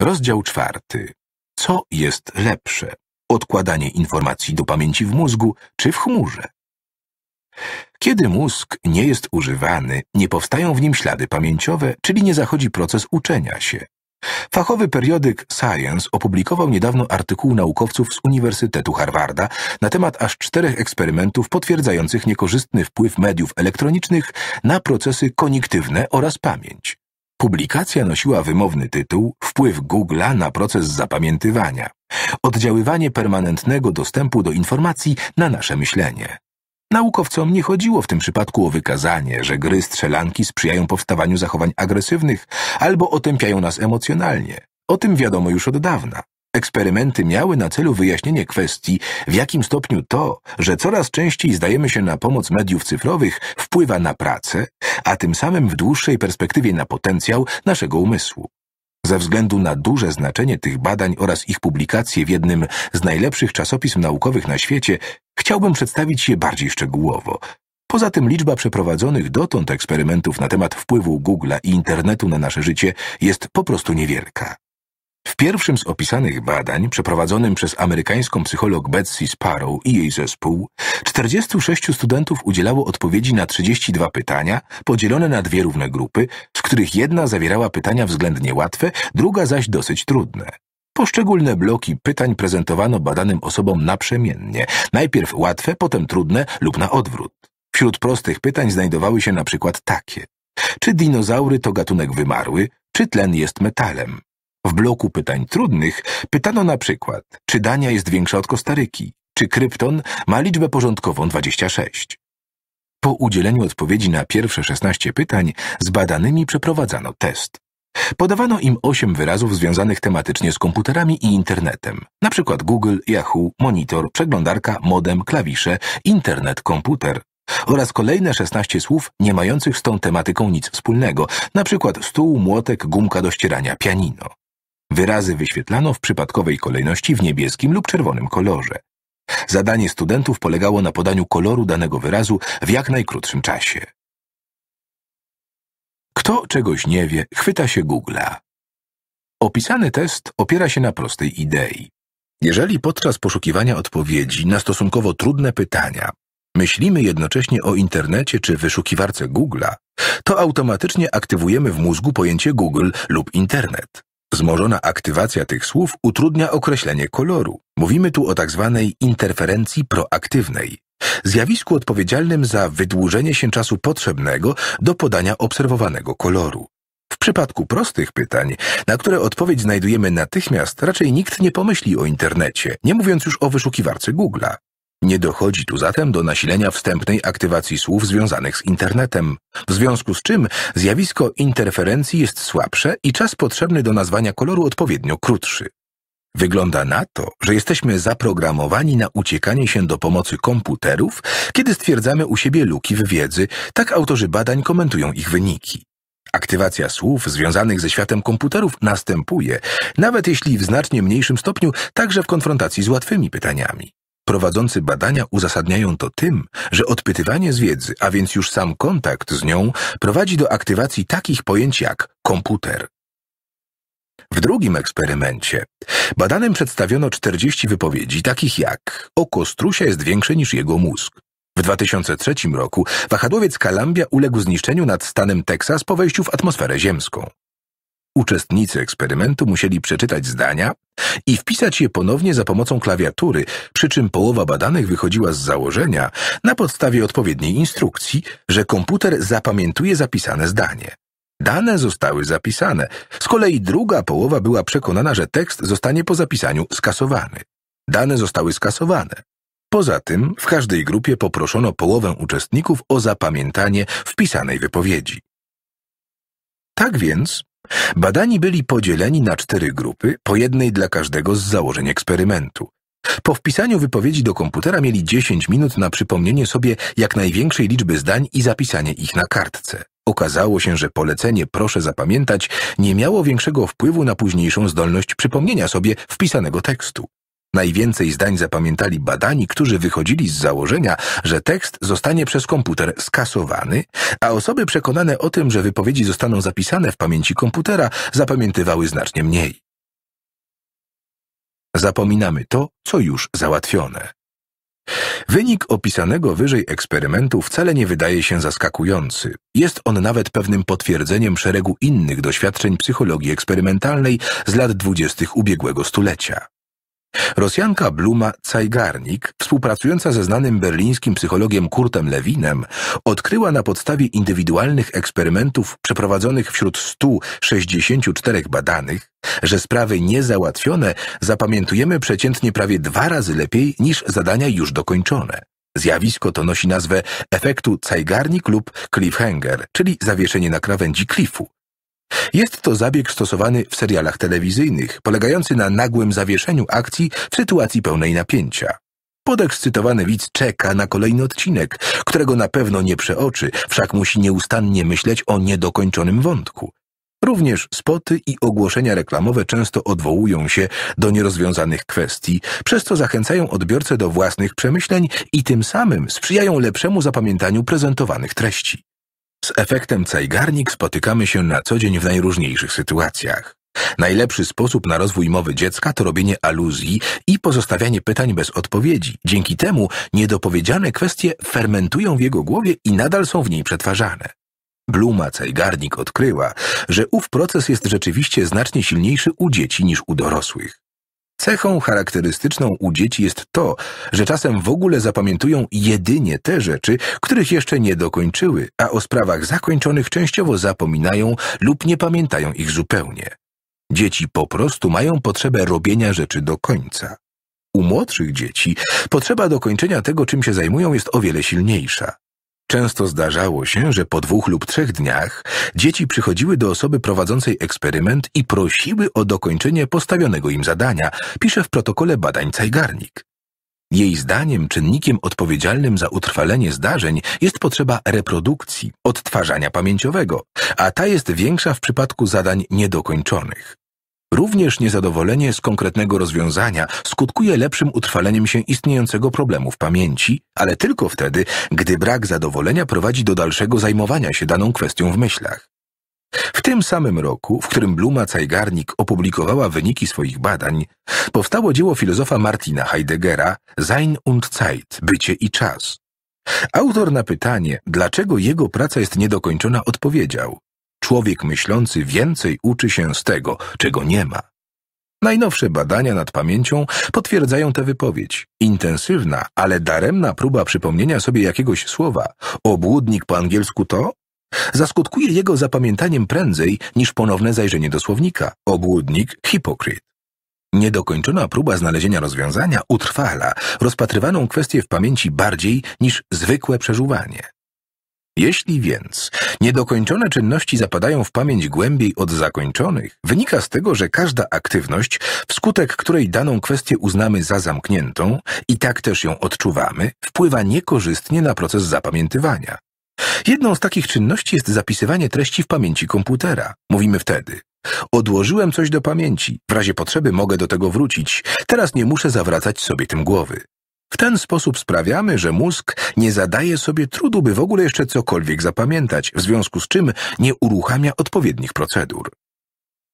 Rozdział czwarty. Co jest lepsze? Odkładanie informacji do pamięci w mózgu czy w chmurze? Kiedy mózg nie jest używany, nie powstają w nim ślady pamięciowe, czyli nie zachodzi proces uczenia się. Fachowy periodyk Science opublikował niedawno artykuł naukowców z Uniwersytetu Harvarda na temat aż czterech eksperymentów potwierdzających niekorzystny wpływ mediów elektronicznych na procesy koniktywne oraz pamięć. Publikacja nosiła wymowny tytuł Wpływ Google'a na proces zapamiętywania. Oddziaływanie permanentnego dostępu do informacji na nasze myślenie. Naukowcom nie chodziło w tym przypadku o wykazanie, że gry strzelanki sprzyjają powstawaniu zachowań agresywnych albo otępiają nas emocjonalnie. O tym wiadomo już od dawna. Eksperymenty miały na celu wyjaśnienie kwestii, w jakim stopniu to, że coraz częściej zdajemy się na pomoc mediów cyfrowych, wpływa na pracę, a tym samym w dłuższej perspektywie na potencjał naszego umysłu. Ze względu na duże znaczenie tych badań oraz ich publikacje w jednym z najlepszych czasopism naukowych na świecie, chciałbym przedstawić je bardziej szczegółowo. Poza tym liczba przeprowadzonych dotąd eksperymentów na temat wpływu Google'a i internetu na nasze życie jest po prostu niewielka. W pierwszym z opisanych badań, przeprowadzonym przez amerykańską psycholog Betsy Sparrow i jej zespół, 46 studentów udzielało odpowiedzi na 32 pytania, podzielone na dwie równe grupy, z których jedna zawierała pytania względnie łatwe, druga zaś dosyć trudne. Poszczególne bloki pytań prezentowano badanym osobom naprzemiennie, najpierw łatwe, potem trudne lub na odwrót. Wśród prostych pytań znajdowały się na przykład takie. Czy dinozaury to gatunek wymarły, czy tlen jest metalem? W bloku pytań trudnych pytano na przykład, czy Dania jest większa od Kostaryki, czy krypton ma liczbę porządkową 26. Po udzieleniu odpowiedzi na pierwsze 16 pytań z badanymi przeprowadzano test. Podawano im 8 wyrazów związanych tematycznie z komputerami i internetem, np. Google, Yahoo, monitor, przeglądarka, modem, klawisze, internet, komputer oraz kolejne 16 słów nie mających z tą tematyką nic wspólnego, np. stół, młotek, gumka do ścierania, pianino. Wyrazy wyświetlano w przypadkowej kolejności w niebieskim lub czerwonym kolorze. Zadanie studentów polegało na podaniu koloru danego wyrazu w jak najkrótszym czasie. Kto czegoś nie wie, chwyta się Google'a. Opisany test opiera się na prostej idei. Jeżeli podczas poszukiwania odpowiedzi na stosunkowo trudne pytania myślimy jednocześnie o internecie czy wyszukiwarce Google'a, to automatycznie aktywujemy w mózgu pojęcie Google lub internet. Wzmożona aktywacja tych słów utrudnia określenie koloru. Mówimy tu o tzw. Tak interferencji proaktywnej, zjawisku odpowiedzialnym za wydłużenie się czasu potrzebnego do podania obserwowanego koloru. W przypadku prostych pytań, na które odpowiedź znajdujemy natychmiast, raczej nikt nie pomyśli o internecie, nie mówiąc już o wyszukiwarce Google'a. Nie dochodzi tu zatem do nasilenia wstępnej aktywacji słów związanych z internetem, w związku z czym zjawisko interferencji jest słabsze i czas potrzebny do nazwania koloru odpowiednio krótszy. Wygląda na to, że jesteśmy zaprogramowani na uciekanie się do pomocy komputerów, kiedy stwierdzamy u siebie luki w wiedzy, tak autorzy badań komentują ich wyniki. Aktywacja słów związanych ze światem komputerów następuje, nawet jeśli w znacznie mniejszym stopniu, także w konfrontacji z łatwymi pytaniami. Prowadzący badania uzasadniają to tym, że odpytywanie z wiedzy, a więc już sam kontakt z nią, prowadzi do aktywacji takich pojęć jak komputer. W drugim eksperymencie badanym przedstawiono 40 wypowiedzi, takich jak oko strusia jest większe niż jego mózg. W 2003 roku wahadłowiec Kalambia uległ zniszczeniu nad stanem Teksas po wejściu w atmosferę ziemską. Uczestnicy eksperymentu musieli przeczytać zdania i wpisać je ponownie za pomocą klawiatury, przy czym połowa badanych wychodziła z założenia, na podstawie odpowiedniej instrukcji, że komputer zapamiętuje zapisane zdanie. Dane zostały zapisane, z kolei druga połowa była przekonana, że tekst zostanie po zapisaniu skasowany. Dane zostały skasowane. Poza tym w każdej grupie poproszono połowę uczestników o zapamiętanie wpisanej wypowiedzi. Tak więc Badani byli podzieleni na cztery grupy, po jednej dla każdego z założeń eksperymentu. Po wpisaniu wypowiedzi do komputera mieli 10 minut na przypomnienie sobie jak największej liczby zdań i zapisanie ich na kartce. Okazało się, że polecenie proszę zapamiętać nie miało większego wpływu na późniejszą zdolność przypomnienia sobie wpisanego tekstu. Najwięcej zdań zapamiętali badani, którzy wychodzili z założenia, że tekst zostanie przez komputer skasowany, a osoby przekonane o tym, że wypowiedzi zostaną zapisane w pamięci komputera, zapamiętywały znacznie mniej. Zapominamy to, co już załatwione. Wynik opisanego wyżej eksperymentu wcale nie wydaje się zaskakujący. Jest on nawet pewnym potwierdzeniem szeregu innych doświadczeń psychologii eksperymentalnej z lat dwudziestych ubiegłego stulecia. Rosjanka Bluma Cajgarnik, współpracująca ze znanym berlińskim psychologiem Kurtem Lewinem, odkryła na podstawie indywidualnych eksperymentów przeprowadzonych wśród 164 badanych, że sprawy niezałatwione zapamiętujemy przeciętnie prawie dwa razy lepiej niż zadania już dokończone. Zjawisko to nosi nazwę efektu Cajgarnik lub cliffhanger, czyli zawieszenie na krawędzi klifu. Jest to zabieg stosowany w serialach telewizyjnych, polegający na nagłym zawieszeniu akcji w sytuacji pełnej napięcia. Podekscytowany widz czeka na kolejny odcinek, którego na pewno nie przeoczy, wszak musi nieustannie myśleć o niedokończonym wątku. Również spoty i ogłoszenia reklamowe często odwołują się do nierozwiązanych kwestii, przez co zachęcają odbiorcę do własnych przemyśleń i tym samym sprzyjają lepszemu zapamiętaniu prezentowanych treści. Z efektem cajgarnik spotykamy się na co dzień w najróżniejszych sytuacjach. Najlepszy sposób na rozwój mowy dziecka to robienie aluzji i pozostawianie pytań bez odpowiedzi. Dzięki temu niedopowiedziane kwestie fermentują w jego głowie i nadal są w niej przetwarzane. Bluma Cajgarnik odkryła, że ów proces jest rzeczywiście znacznie silniejszy u dzieci niż u dorosłych. Cechą charakterystyczną u dzieci jest to, że czasem w ogóle zapamiętują jedynie te rzeczy, których jeszcze nie dokończyły, a o sprawach zakończonych częściowo zapominają lub nie pamiętają ich zupełnie. Dzieci po prostu mają potrzebę robienia rzeczy do końca. U młodszych dzieci potrzeba dokończenia tego, czym się zajmują, jest o wiele silniejsza. Często zdarzało się, że po dwóch lub trzech dniach dzieci przychodziły do osoby prowadzącej eksperyment i prosiły o dokończenie postawionego im zadania, pisze w protokole badań Cajgarnik. Jej zdaniem czynnikiem odpowiedzialnym za utrwalenie zdarzeń jest potrzeba reprodukcji, odtwarzania pamięciowego, a ta jest większa w przypadku zadań niedokończonych. Również niezadowolenie z konkretnego rozwiązania skutkuje lepszym utrwaleniem się istniejącego problemu w pamięci, ale tylko wtedy, gdy brak zadowolenia prowadzi do dalszego zajmowania się daną kwestią w myślach. W tym samym roku, w którym Bluma Cajgarnik opublikowała wyniki swoich badań, powstało dzieło filozofa Martina Heideggera Sein und Zeit – Bycie i Czas. Autor na pytanie, dlaczego jego praca jest niedokończona, odpowiedział Człowiek myślący więcej uczy się z tego, czego nie ma. Najnowsze badania nad pamięcią potwierdzają tę wypowiedź. Intensywna, ale daremna próba przypomnienia sobie jakiegoś słowa, obłudnik po angielsku to, zaskutkuje jego zapamiętaniem prędzej niż ponowne zajrzenie do słownika, obłudnik, hipokryt. Niedokończona próba znalezienia rozwiązania utrwala rozpatrywaną kwestię w pamięci bardziej niż zwykłe przeżuwanie. Jeśli więc niedokończone czynności zapadają w pamięć głębiej od zakończonych, wynika z tego, że każda aktywność, wskutek której daną kwestię uznamy za zamkniętą i tak też ją odczuwamy, wpływa niekorzystnie na proces zapamiętywania. Jedną z takich czynności jest zapisywanie treści w pamięci komputera. Mówimy wtedy: Odłożyłem coś do pamięci, w razie potrzeby mogę do tego wrócić, teraz nie muszę zawracać sobie tym głowy. W ten sposób sprawiamy, że mózg nie zadaje sobie trudu, by w ogóle jeszcze cokolwiek zapamiętać, w związku z czym nie uruchamia odpowiednich procedur.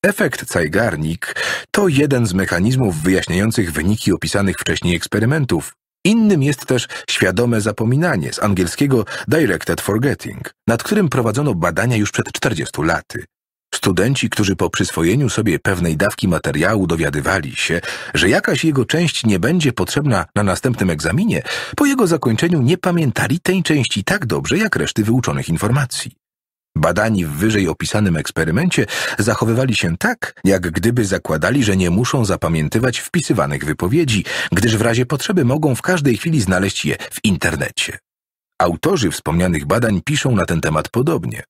Efekt Zeigarnik to jeden z mechanizmów wyjaśniających wyniki opisanych wcześniej eksperymentów. Innym jest też świadome zapominanie, z angielskiego directed forgetting, nad którym prowadzono badania już przed 40 laty. Studenci, którzy po przyswojeniu sobie pewnej dawki materiału dowiadywali się, że jakaś jego część nie będzie potrzebna na następnym egzaminie, po jego zakończeniu nie pamiętali tej części tak dobrze jak reszty wyuczonych informacji. Badani w wyżej opisanym eksperymencie zachowywali się tak, jak gdyby zakładali, że nie muszą zapamiętywać wpisywanych wypowiedzi, gdyż w razie potrzeby mogą w każdej chwili znaleźć je w internecie. Autorzy wspomnianych badań piszą na ten temat podobnie.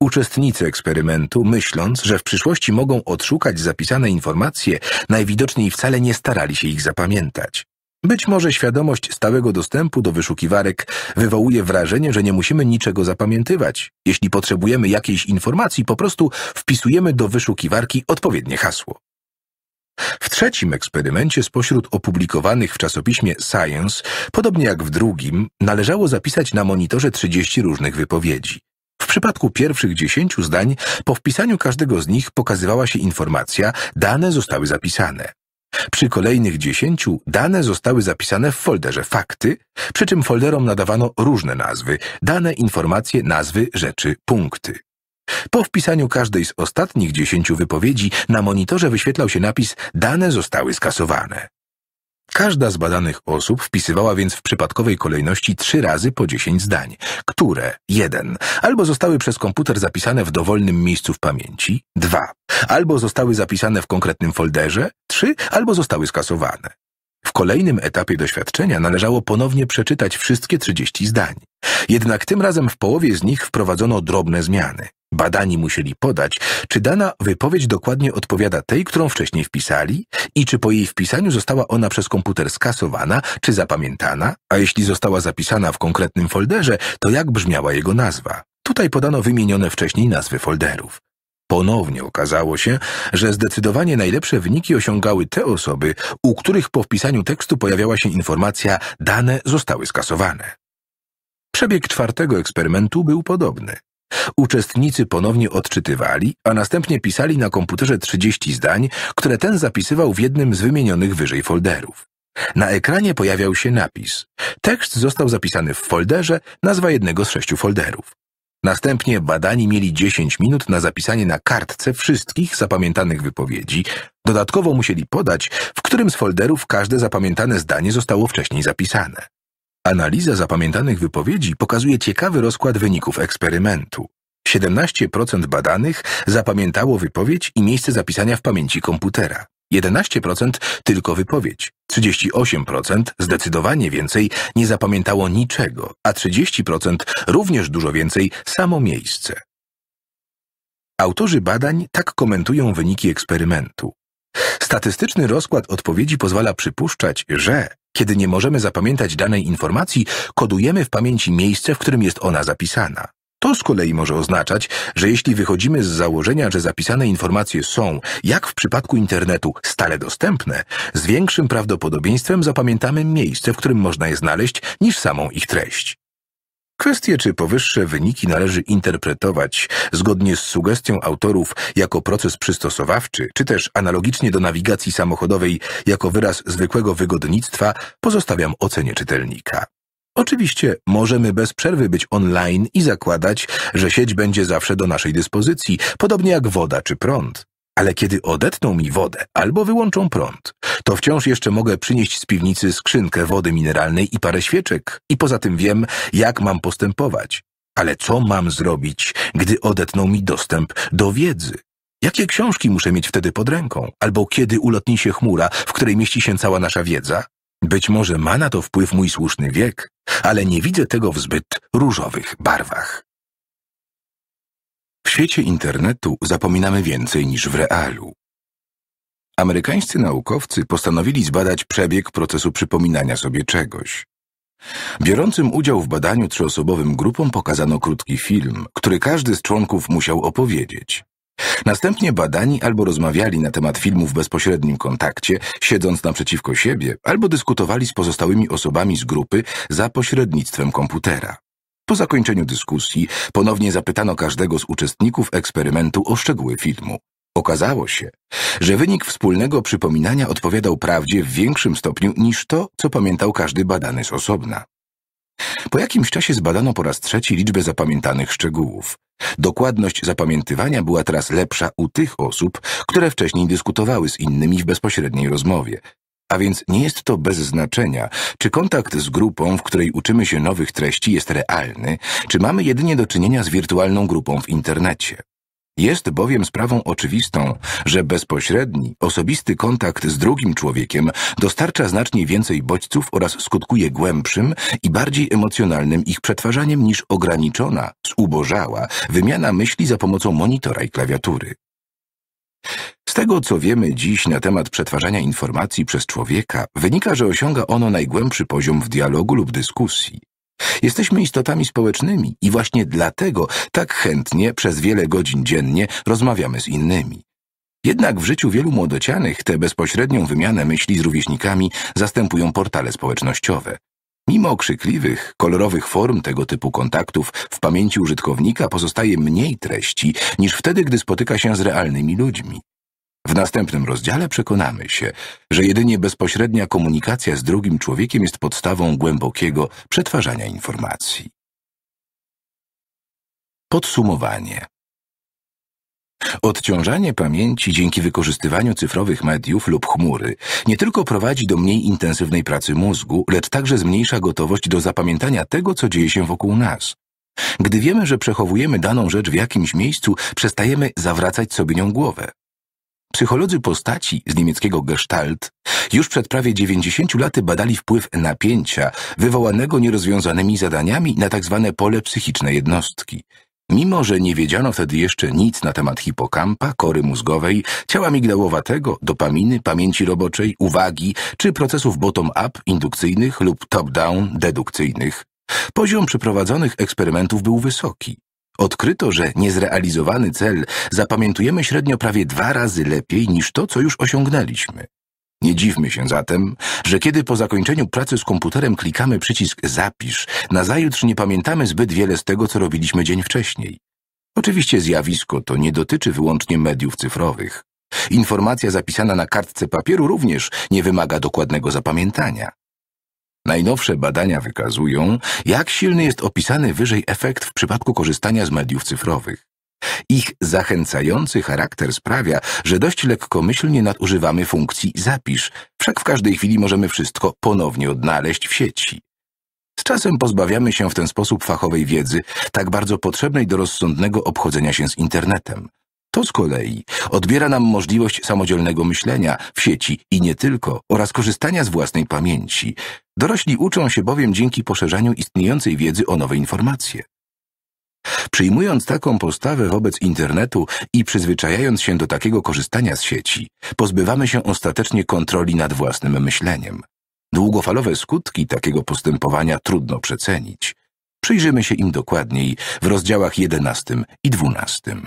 Uczestnicy eksperymentu, myśląc, że w przyszłości mogą odszukać zapisane informacje, najwidoczniej wcale nie starali się ich zapamiętać. Być może świadomość stałego dostępu do wyszukiwarek wywołuje wrażenie, że nie musimy niczego zapamiętywać. Jeśli potrzebujemy jakiejś informacji, po prostu wpisujemy do wyszukiwarki odpowiednie hasło. W trzecim eksperymencie spośród opublikowanych w czasopiśmie Science, podobnie jak w drugim, należało zapisać na monitorze 30 różnych wypowiedzi przypadku pierwszych dziesięciu zdań po wpisaniu każdego z nich pokazywała się informacja, dane zostały zapisane. Przy kolejnych dziesięciu dane zostały zapisane w folderze fakty, przy czym folderom nadawano różne nazwy, dane, informacje, nazwy, rzeczy, punkty. Po wpisaniu każdej z ostatnich dziesięciu wypowiedzi na monitorze wyświetlał się napis dane zostały skasowane. Każda z badanych osób wpisywała więc w przypadkowej kolejności trzy razy po dziesięć zdań, które jeden, albo zostały przez komputer zapisane w dowolnym miejscu w pamięci, dwa, albo zostały zapisane w konkretnym folderze, trzy, albo zostały skasowane. W kolejnym etapie doświadczenia należało ponownie przeczytać wszystkie 30 zdań. Jednak tym razem w połowie z nich wprowadzono drobne zmiany. Badani musieli podać, czy dana wypowiedź dokładnie odpowiada tej, którą wcześniej wpisali i czy po jej wpisaniu została ona przez komputer skasowana czy zapamiętana, a jeśli została zapisana w konkretnym folderze, to jak brzmiała jego nazwa. Tutaj podano wymienione wcześniej nazwy folderów. Ponownie okazało się, że zdecydowanie najlepsze wyniki osiągały te osoby, u których po wpisaniu tekstu pojawiała się informacja dane zostały skasowane. Przebieg czwartego eksperymentu był podobny. Uczestnicy ponownie odczytywali, a następnie pisali na komputerze 30 zdań, które ten zapisywał w jednym z wymienionych wyżej folderów. Na ekranie pojawiał się napis. Tekst został zapisany w folderze, nazwa jednego z sześciu folderów. Następnie badani mieli 10 minut na zapisanie na kartce wszystkich zapamiętanych wypowiedzi. Dodatkowo musieli podać, w którym z folderów każde zapamiętane zdanie zostało wcześniej zapisane. Analiza zapamiętanych wypowiedzi pokazuje ciekawy rozkład wyników eksperymentu. 17% badanych zapamiętało wypowiedź i miejsce zapisania w pamięci komputera. 11% tylko wypowiedź. 38% zdecydowanie więcej nie zapamiętało niczego, a 30% również dużo więcej samo miejsce. Autorzy badań tak komentują wyniki eksperymentu. Statystyczny rozkład odpowiedzi pozwala przypuszczać, że kiedy nie możemy zapamiętać danej informacji, kodujemy w pamięci miejsce, w którym jest ona zapisana. To z kolei może oznaczać, że jeśli wychodzimy z założenia, że zapisane informacje są, jak w przypadku internetu, stale dostępne, z większym prawdopodobieństwem zapamiętamy miejsce, w którym można je znaleźć, niż samą ich treść. Kwestię, czy powyższe wyniki należy interpretować zgodnie z sugestią autorów jako proces przystosowawczy, czy też analogicznie do nawigacji samochodowej jako wyraz zwykłego wygodnictwa, pozostawiam ocenie czytelnika. Oczywiście możemy bez przerwy być online i zakładać, że sieć będzie zawsze do naszej dyspozycji, podobnie jak woda czy prąd. Ale kiedy odetną mi wodę albo wyłączą prąd, to wciąż jeszcze mogę przynieść z piwnicy skrzynkę wody mineralnej i parę świeczek i poza tym wiem, jak mam postępować. Ale co mam zrobić, gdy odetną mi dostęp do wiedzy? Jakie książki muszę mieć wtedy pod ręką? Albo kiedy ulotni się chmura, w której mieści się cała nasza wiedza? Być może ma na to wpływ mój słuszny wiek, ale nie widzę tego w zbyt różowych barwach. W świecie internetu zapominamy więcej niż w realu. Amerykańscy naukowcy postanowili zbadać przebieg procesu przypominania sobie czegoś. Biorącym udział w badaniu trzyosobowym grupom pokazano krótki film, który każdy z członków musiał opowiedzieć. Następnie badani albo rozmawiali na temat filmu w bezpośrednim kontakcie, siedząc naprzeciwko siebie, albo dyskutowali z pozostałymi osobami z grupy za pośrednictwem komputera. Po zakończeniu dyskusji ponownie zapytano każdego z uczestników eksperymentu o szczegóły filmu. Okazało się, że wynik wspólnego przypominania odpowiadał prawdzie w większym stopniu niż to, co pamiętał każdy badany z osobna. Po jakimś czasie zbadano po raz trzeci liczbę zapamiętanych szczegółów. Dokładność zapamiętywania była teraz lepsza u tych osób, które wcześniej dyskutowały z innymi w bezpośredniej rozmowie. A więc nie jest to bez znaczenia, czy kontakt z grupą, w której uczymy się nowych treści, jest realny, czy mamy jedynie do czynienia z wirtualną grupą w internecie. Jest bowiem sprawą oczywistą, że bezpośredni, osobisty kontakt z drugim człowiekiem dostarcza znacznie więcej bodźców oraz skutkuje głębszym i bardziej emocjonalnym ich przetwarzaniem niż ograniczona, zubożała wymiana myśli za pomocą monitora i klawiatury. Z tego, co wiemy dziś na temat przetwarzania informacji przez człowieka, wynika, że osiąga ono najgłębszy poziom w dialogu lub dyskusji. Jesteśmy istotami społecznymi i właśnie dlatego tak chętnie przez wiele godzin dziennie rozmawiamy z innymi. Jednak w życiu wielu młodocianych tę bezpośrednią wymianę myśli z rówieśnikami zastępują portale społecznościowe. Mimo krzykliwych, kolorowych form tego typu kontaktów w pamięci użytkownika pozostaje mniej treści niż wtedy, gdy spotyka się z realnymi ludźmi. W następnym rozdziale przekonamy się, że jedynie bezpośrednia komunikacja z drugim człowiekiem jest podstawą głębokiego przetwarzania informacji. Podsumowanie. Odciążanie pamięci dzięki wykorzystywaniu cyfrowych mediów lub chmury nie tylko prowadzi do mniej intensywnej pracy mózgu, lecz także zmniejsza gotowość do zapamiętania tego, co dzieje się wokół nas. Gdy wiemy, że przechowujemy daną rzecz w jakimś miejscu, przestajemy zawracać sobie nią głowę. Psycholodzy postaci z niemieckiego Gestalt już przed prawie 90 laty badali wpływ napięcia wywołanego nierozwiązanymi zadaniami na tzw. Tak pole psychiczne jednostki. Mimo, że nie wiedziano wtedy jeszcze nic na temat hipokampa, kory mózgowej, ciała migdałowatego, dopaminy, pamięci roboczej, uwagi czy procesów bottom-up indukcyjnych lub top-down dedukcyjnych, poziom przeprowadzonych eksperymentów był wysoki. Odkryto, że niezrealizowany cel zapamiętujemy średnio prawie dwa razy lepiej niż to, co już osiągnęliśmy. Nie dziwmy się zatem, że kiedy po zakończeniu pracy z komputerem klikamy przycisk Zapisz, nazajutrz nie pamiętamy zbyt wiele z tego, co robiliśmy dzień wcześniej. Oczywiście zjawisko to nie dotyczy wyłącznie mediów cyfrowych. Informacja zapisana na kartce papieru również nie wymaga dokładnego zapamiętania. Najnowsze badania wykazują, jak silny jest opisany wyżej efekt w przypadku korzystania z mediów cyfrowych. Ich zachęcający charakter sprawia, że dość lekkomyślnie nadużywamy funkcji zapisz, wszak w każdej chwili możemy wszystko ponownie odnaleźć w sieci. Z czasem pozbawiamy się w ten sposób fachowej wiedzy, tak bardzo potrzebnej do rozsądnego obchodzenia się z internetem. To z kolei odbiera nam możliwość samodzielnego myślenia w sieci i nie tylko oraz korzystania z własnej pamięci. Dorośli uczą się bowiem dzięki poszerzaniu istniejącej wiedzy o nowe informacje. Przyjmując taką postawę wobec internetu i przyzwyczajając się do takiego korzystania z sieci, pozbywamy się ostatecznie kontroli nad własnym myśleniem. Długofalowe skutki takiego postępowania trudno przecenić. Przyjrzymy się im dokładniej w rozdziałach 11 i 12.